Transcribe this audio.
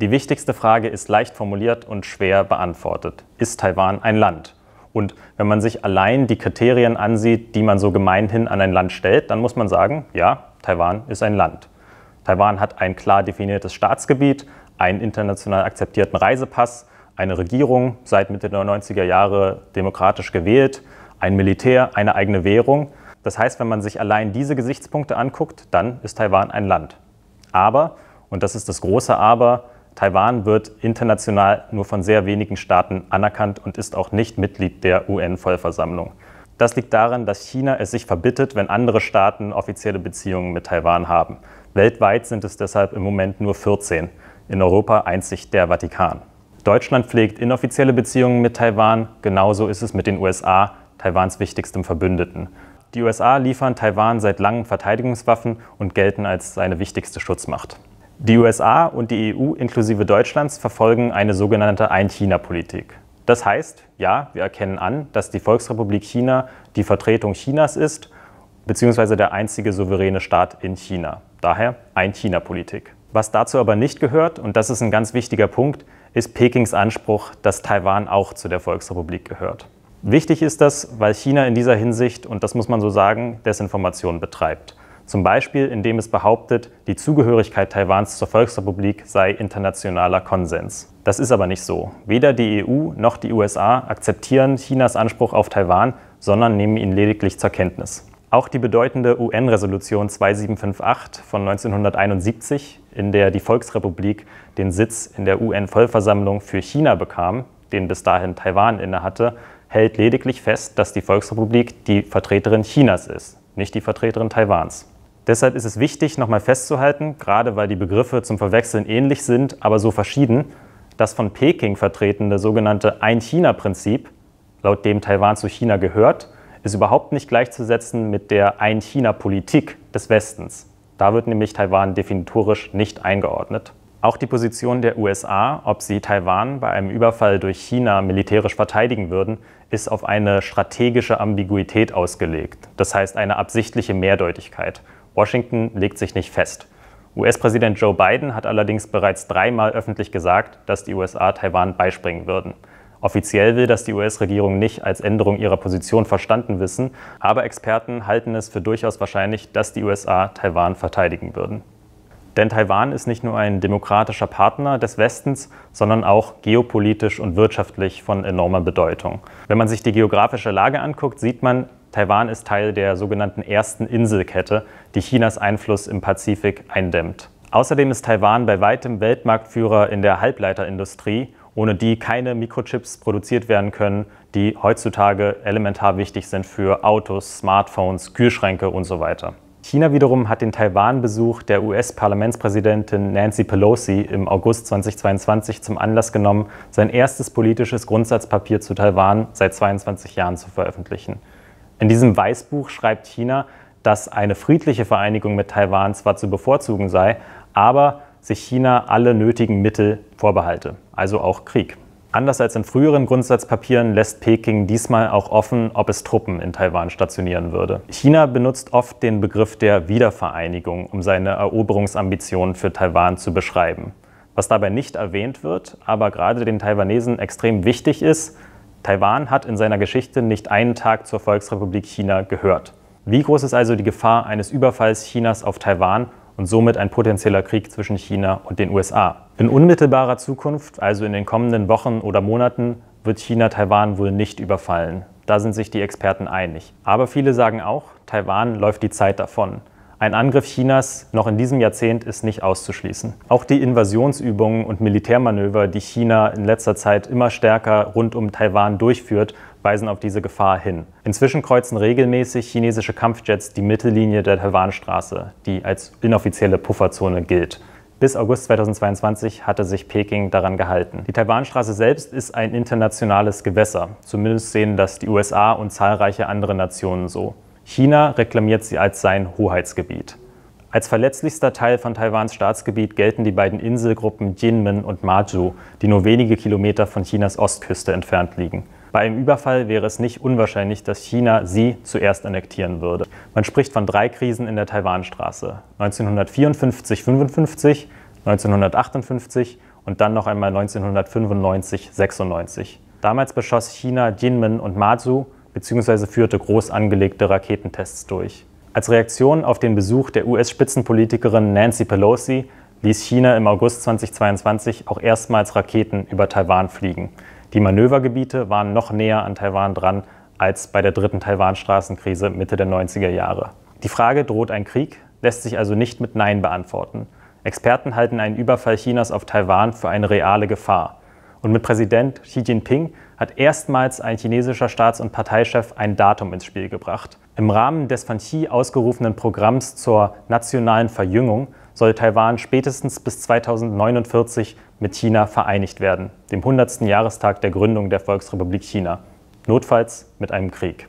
Die wichtigste Frage ist leicht formuliert und schwer beantwortet. Ist Taiwan ein Land? Und wenn man sich allein die Kriterien ansieht, die man so gemeinhin an ein Land stellt, dann muss man sagen, ja, Taiwan ist ein Land. Taiwan hat ein klar definiertes Staatsgebiet, einen international akzeptierten Reisepass, eine Regierung, seit Mitte der 90er Jahre demokratisch gewählt, ein Militär, eine eigene Währung. Das heißt, wenn man sich allein diese Gesichtspunkte anguckt, dann ist Taiwan ein Land. Aber, und das ist das große Aber, Taiwan wird international nur von sehr wenigen Staaten anerkannt und ist auch nicht Mitglied der UN-Vollversammlung. Das liegt daran, dass China es sich verbittet, wenn andere Staaten offizielle Beziehungen mit Taiwan haben. Weltweit sind es deshalb im Moment nur 14, in Europa einzig der Vatikan. Deutschland pflegt inoffizielle Beziehungen mit Taiwan, genauso ist es mit den USA, Taiwans wichtigstem Verbündeten. Die USA liefern Taiwan seit langem Verteidigungswaffen und gelten als seine wichtigste Schutzmacht. Die USA und die EU inklusive Deutschlands verfolgen eine sogenannte Ein-China-Politik. Das heißt, ja, wir erkennen an, dass die Volksrepublik China die Vertretung Chinas ist, beziehungsweise der einzige souveräne Staat in China. Daher Ein-China-Politik. Was dazu aber nicht gehört, und das ist ein ganz wichtiger Punkt, ist Pekings Anspruch, dass Taiwan auch zu der Volksrepublik gehört. Wichtig ist das, weil China in dieser Hinsicht, und das muss man so sagen, Desinformation betreibt zum Beispiel indem es behauptet, die Zugehörigkeit Taiwans zur Volksrepublik sei internationaler Konsens. Das ist aber nicht so. Weder die EU noch die USA akzeptieren Chinas Anspruch auf Taiwan, sondern nehmen ihn lediglich zur Kenntnis. Auch die bedeutende UN-Resolution 2758 von 1971, in der die Volksrepublik den Sitz in der UN-Vollversammlung für China bekam, den bis dahin Taiwan innehatte, hält lediglich fest, dass die Volksrepublik die Vertreterin Chinas ist, nicht die Vertreterin Taiwans. Deshalb ist es wichtig, nochmal festzuhalten, gerade weil die Begriffe zum Verwechseln ähnlich sind, aber so verschieden, das von Peking vertretene sogenannte Ein-China-Prinzip, laut dem Taiwan zu China gehört, ist überhaupt nicht gleichzusetzen mit der Ein-China-Politik des Westens. Da wird nämlich Taiwan definitorisch nicht eingeordnet. Auch die Position der USA, ob sie Taiwan bei einem Überfall durch China militärisch verteidigen würden, ist auf eine strategische Ambiguität ausgelegt, das heißt eine absichtliche Mehrdeutigkeit. Washington legt sich nicht fest. US-Präsident Joe Biden hat allerdings bereits dreimal öffentlich gesagt, dass die USA Taiwan beispringen würden. Offiziell will das die US-Regierung nicht als Änderung ihrer Position verstanden wissen, aber Experten halten es für durchaus wahrscheinlich, dass die USA Taiwan verteidigen würden. Denn Taiwan ist nicht nur ein demokratischer Partner des Westens, sondern auch geopolitisch und wirtschaftlich von enormer Bedeutung. Wenn man sich die geografische Lage anguckt, sieht man, Taiwan ist Teil der sogenannten ersten Inselkette, die Chinas Einfluss im Pazifik eindämmt. Außerdem ist Taiwan bei weitem Weltmarktführer in der Halbleiterindustrie, ohne die keine Mikrochips produziert werden können, die heutzutage elementar wichtig sind für Autos, Smartphones, Kühlschränke und so weiter. China wiederum hat den Taiwan-Besuch der US-Parlamentspräsidentin Nancy Pelosi im August 2022 zum Anlass genommen, sein erstes politisches Grundsatzpapier zu Taiwan seit 22 Jahren zu veröffentlichen. In diesem Weißbuch schreibt China, dass eine friedliche Vereinigung mit Taiwan zwar zu bevorzugen sei, aber sich China alle nötigen Mittel vorbehalte, also auch Krieg. Anders als in früheren Grundsatzpapieren lässt Peking diesmal auch offen, ob es Truppen in Taiwan stationieren würde. China benutzt oft den Begriff der Wiedervereinigung, um seine Eroberungsambitionen für Taiwan zu beschreiben. Was dabei nicht erwähnt wird, aber gerade den Taiwanesen extrem wichtig ist, Taiwan hat in seiner Geschichte nicht einen Tag zur Volksrepublik China gehört. Wie groß ist also die Gefahr eines Überfalls Chinas auf Taiwan und somit ein potenzieller Krieg zwischen China und den USA? In unmittelbarer Zukunft, also in den kommenden Wochen oder Monaten, wird China Taiwan wohl nicht überfallen. Da sind sich die Experten einig. Aber viele sagen auch, Taiwan läuft die Zeit davon. Ein Angriff Chinas noch in diesem Jahrzehnt ist nicht auszuschließen. Auch die Invasionsübungen und Militärmanöver, die China in letzter Zeit immer stärker rund um Taiwan durchführt, weisen auf diese Gefahr hin. Inzwischen kreuzen regelmäßig chinesische Kampfjets die Mittellinie der Taiwanstraße, die als inoffizielle Pufferzone gilt. Bis August 2022 hatte sich Peking daran gehalten. Die Taiwanstraße selbst ist ein internationales Gewässer. Zumindest sehen das die USA und zahlreiche andere Nationen so. China reklamiert sie als sein Hoheitsgebiet. Als verletzlichster Teil von Taiwans Staatsgebiet gelten die beiden Inselgruppen Jinmen und Maju, die nur wenige Kilometer von Chinas Ostküste entfernt liegen. Bei einem Überfall wäre es nicht unwahrscheinlich, dass China sie zuerst annektieren würde. Man spricht von drei Krisen in der Taiwanstraße: 1954-55, 1958 und dann noch einmal 1995-96. Damals beschoss China Jinmen und Mazu bzw. führte groß angelegte Raketentests durch. Als Reaktion auf den Besuch der US-Spitzenpolitikerin Nancy Pelosi ließ China im August 2022 auch erstmals Raketen über Taiwan fliegen. Die Manövergebiete waren noch näher an Taiwan dran als bei der dritten Taiwan-Straßenkrise Mitte der 90er Jahre. Die Frage, droht ein Krieg, lässt sich also nicht mit Nein beantworten. Experten halten einen Überfall Chinas auf Taiwan für eine reale Gefahr. Und mit Präsident Xi Jinping hat erstmals ein chinesischer Staats- und Parteichef ein Datum ins Spiel gebracht. Im Rahmen des von Xi ausgerufenen Programms zur nationalen Verjüngung soll Taiwan spätestens bis 2049 mit China vereinigt werden, dem 100. Jahrestag der Gründung der Volksrepublik China, notfalls mit einem Krieg.